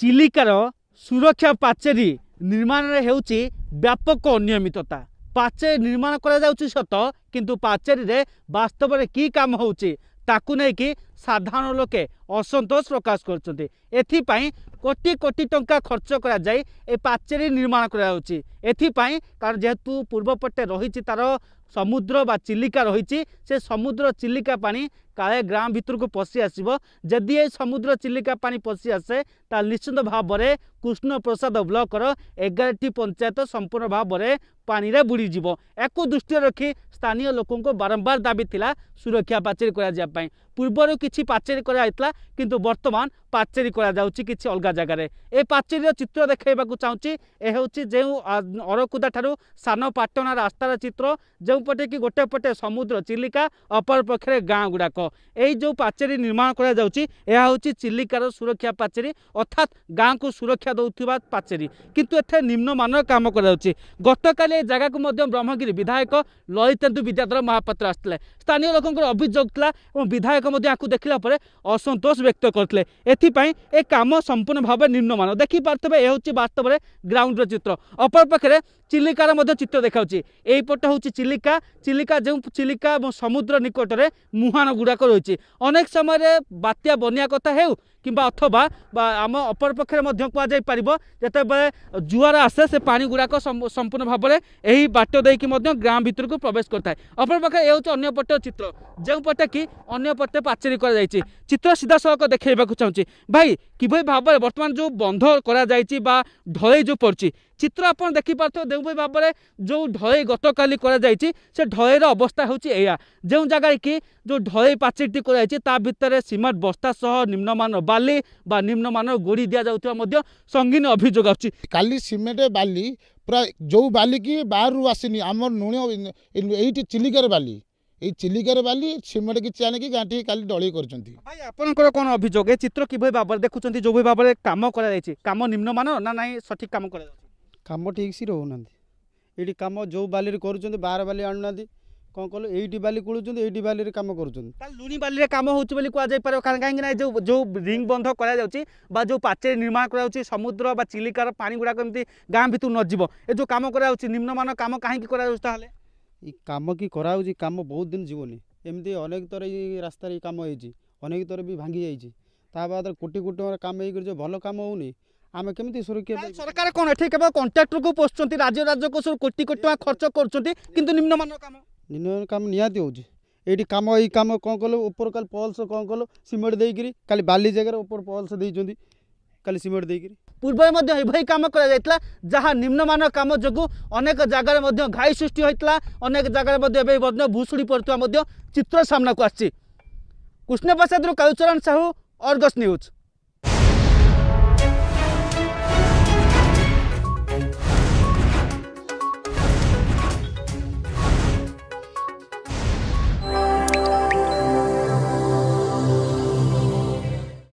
ଚିଲିକାର ସୁରକ୍ଷା ପାଚେରୀ ନିର୍ମାଣରେ ହେଉଛି ବ୍ୟାପକ ଅନିୟମିତତା ପାଚେରୀ ନିର୍ମାଣ କରାଯାଉଛି ସତ କିନ୍ତୁ ପାଚେରୀରେ ବାସ୍ତବରେ କି କାମ ହେଉଛି ତାକୁ ନେଇକି ସାଧାରଣ ଲୋକେ ଅସନ୍ତୋଷ ପ୍ରକାଶ କରୁଛନ୍ତି ଏଥିପାଇଁ କୋଟି କୋଟି ଟଙ୍କା ଖର୍ଚ୍ଚ କରାଯାଇ ଏ ପାଚେରୀ ନିର୍ମାଣ କରାଯାଉଛି ଏଥିପାଇଁ କାରଣ ଯେହେତୁ ପୂର୍ବପଟେ ରହିଛି ତା'ର ସମୁଦ୍ର ବା ଚିଲିକା ରହିଛି ସେ ସମୁଦ୍ର ଚିଲିକା ପାଣି କାଳେ ଗ୍ରାମ ଭିତରକୁ ପଶି ଆସିବ ଯଦି ଏ ସମୁଦ୍ର ଚିଲିକା ପାଣି ପଶି ଆସେ ତାହେଲେ ନିଶ୍ଚିନ୍ତ ଭାବରେ କୃଷ୍ଣପ୍ରସାଦ ବ୍ଲକର ଏଗାରଟି ପଞ୍ଚାୟତ ସମ୍ପୂର୍ଣ୍ଣ ଭାବରେ ପାଣିରେ ବୁଡ଼ିଯିବ ଏହାକୁ ଦୃଷ୍ଟିରେ ରଖି ସ୍ଥାନୀୟ ଲୋକଙ୍କୁ ବାରମ୍ବାର ଦାବି ଥିଲା ସୁରକ୍ଷା ପାଚେରୀ କରାଯିବା ପାଇଁ ପୂର୍ବରୁ କିଛି ପାଚେରୀ କରାଯାଇଥିଲା କିନ୍ତୁ ବର୍ତ୍ତମାନ ପାଚେରୀ କରାଯାଉଛି କିଛି ଅଲଗା ଜାଗାରେ ଏ ପାଚେରୀର ଚିତ୍ର ଦେଖାଇବାକୁ ଚାହୁଁଛି ଏ ହେଉଛି ଯେଉଁ ଅରକୁଦାଠାରୁ ସାନ ପାଟଣା ରାସ୍ତାର ଚିତ୍ର ଯେଉଁପଟେ କି ଗୋଟେ ପଟେ ସମୁଦ୍ର ଚିଲିକା ଅପର ପକ୍ଷରେ ଗାଁ ଗୁଡ଼ାକ ଏଇ ଯେଉଁ ପାଚେରୀ ନିର୍ମାଣ କରାଯାଉଛି ଏହା ହେଉଛି ଚିଲିକାର ସୁରକ୍ଷା ପାଚେରୀ ଅର୍ଥାତ୍ ଗାଁକୁ ସୁରକ୍ଷା ଦେଉଥିବା ପାଚେରୀ କିନ୍ତୁ ଏଠାରେ ନିମ୍ନମାନର କାମ କରାଯାଉଛି ଗତକାଲି ଏ ଜାଗାକୁ ମଧ୍ୟ ବ୍ରହ୍ମଗିରି ବିଧାୟକ ଲଳିତେନ୍ଦୁ ବିଦ୍ୟାଧର ମହାପାତ୍ର ଆସିଥିଲେ ସ୍ଥାନୀୟ ଲୋକଙ୍କର ଅଭିଯୋଗ ଥିଲା ଏବଂ ବିଧାୟକ ମଧ୍ୟ ଆକୁ ଦେଖିଲା ପରେ ଅସନ୍ତୋଷ ବ୍ୟକ୍ତ କରିଥିଲେ এথিপাই এ কাম সম্পূর্ণ ভাবে নিম্নমান দেখিপারে এ হচ্ছে বাস্তবের গ্রাউন্ডর চিত্র অপরপক্ষে চিলিকার মধ্যে চিত্র এই পট হচ্ছে চিলিকা চিলিকা যে চিলিকা এবং সমুদ্র নিকটরে মুহাণ গুড়াক রয়েছে অনেক সময় বাত্যা বন্যা কথা হেউ কিংবা অথবা বা আম অপরপক্ষে মধ্যে কুযাই পার যেতবে জুয়ার আসে সে পানি গুড়াক সম্পূর্ণ ভাবে এই বাট দিয়ে মধ্যে গ্রাম ভিতরক প্রবেশ করে থাকে অপরপক্ষে এ হচ্ছে অন্য পট চিত্র যে পটে কি অন্য পটে পাচেরি করা যাই চিত্র সিধাসলখ দেখাইবাক চাহিদা ভাই কিভাবে ভাবে বর্তমান যে বন্ধ করা যাই বা ঢলেই যে পড়ছে চিত্র আপনার দেখিপারে যেভাবে ভাবে যে ঢলেই গতকাল করা যাই সে ঢলেইর অবস্থা হচ্ছে এয়া যে জায়গায় কি যে ঢলেই পাচিরটি করা যাই তা ভিতরে সিমেন্ট বস্তা সহ নিম্নমান বালি বা নিম্নমান গোড়ি দিয়া যাওয়া মধ্য সঙ্গীন অভিযোগ আসছে কালি সিমেন্ট বালি পুরা যে বালি কি বাহু আসিনি আমার নুণ এইটি চিলিকার বালি এই চিলিকার বালি সিমেন্ট কিছু আনিকি গাঁটি কালি ডলি করছেন ভাই আপনার কোন অভিযোগ এই চিত্র কিভাবে ভাবে দেখুছেন যেভাবে ভাবে কাম করা যাইছে কাম নিম্নমান না নাই সঠিক কাম করা কাম ঠিক সে রহুনা এইটি কাম যে বালি করছেন বার বালি আনু না কম কল এইটি বালি কুড়ুচ্ছেন এইটি বালি কাম করছেন লুণি বালি কাম হচ্ছে বলে কুযাই পার কারণ কাহিঁকি না যে রিং বন্ধ করা যাচ্ছে বা যে পাচেরি নির্মাণ করা হচ্ছে সমুদ্র বা চিলিকার পানি এমনি গাঁ ভিতর নজিব এ যে কাম করা হচ্ছে নিম্নমান কাম কাহিঁকি করা যাচ্ছে তাহলে ଏଇ କାମ କି କରାହେଉଛି କାମ ବହୁତ ଦିନ ଯିବନି ଏମିତି ଅନେକ ଥର ଏଇ ରାସ୍ତାରେ ଏଇ କାମ ହେଇଛି ଅନେକ ଥର ବି ଭାଙ୍ଗି ଯାଇଛି ତା ବାଦରେ କୋଟି କୋଟି ଟଙ୍କାର କାମ ହେଇକରି ଯେଉଁ ଭଲ କାମ ହେଉନି ଆମେ କେମିତି ସୁରକ୍ଷା ସରକାର କ'ଣ ଏଠି କେବଳ କଣ୍ଟ୍ରାକ୍ଟରକୁ ପୋଷୁଛନ୍ତି ରାଜ୍ୟ ରାଜ୍ୟକୋଷରୁ କୋଟି କୋଟି ଟଙ୍କା ଖର୍ଚ୍ଚ କରୁଛନ୍ତି କିନ୍ତୁ ନିମ୍ନମାନ କାମ ନିମ୍ନମାନ କାମ ନିହାତି ହେଉଛି ଏଇଠି କାମ ଏଇ କାମ କ'ଣ କଲୁ ଉପର କାଲି ପଲ୍ସ କ'ଣ କଲୁ ସିମେଣ୍ଟ ଦେଇକିରି କାଲି ବାଲି ଜାଗାରେ ଉପର ପଲ୍ସ ଦେଇଛନ୍ତି କାଲି ସିମେଣ୍ଟ ଦେଇକିରି ପୂର୍ବରେ ମଧ୍ୟ ଏଭଳି କାମ କରାଯାଇଥିଲା ଯାହା ନିମ୍ନମାନର କାମ ଯୋଗୁଁ ଅନେକ ଜାଗାରେ ମଧ୍ୟ ଘାଇ ସୃଷ୍ଟି ହୋଇଥିଲା ଅନେକ ଜାଗାରେ ମଧ୍ୟ ଏବେ ମଧ୍ୟ ଭୁଷୁଡ଼ି ପଡ଼ୁଥିବା ମଧ୍ୟ ଚିତ୍ର ସାମ୍ନାକୁ ଆସିଛି କୃଷ୍ଣପ୍ରସାଦରୁ କାଳୁଚରଣ ସାହୁ ଅର୍ଗସ୍ ନ୍ୟୁଜ୍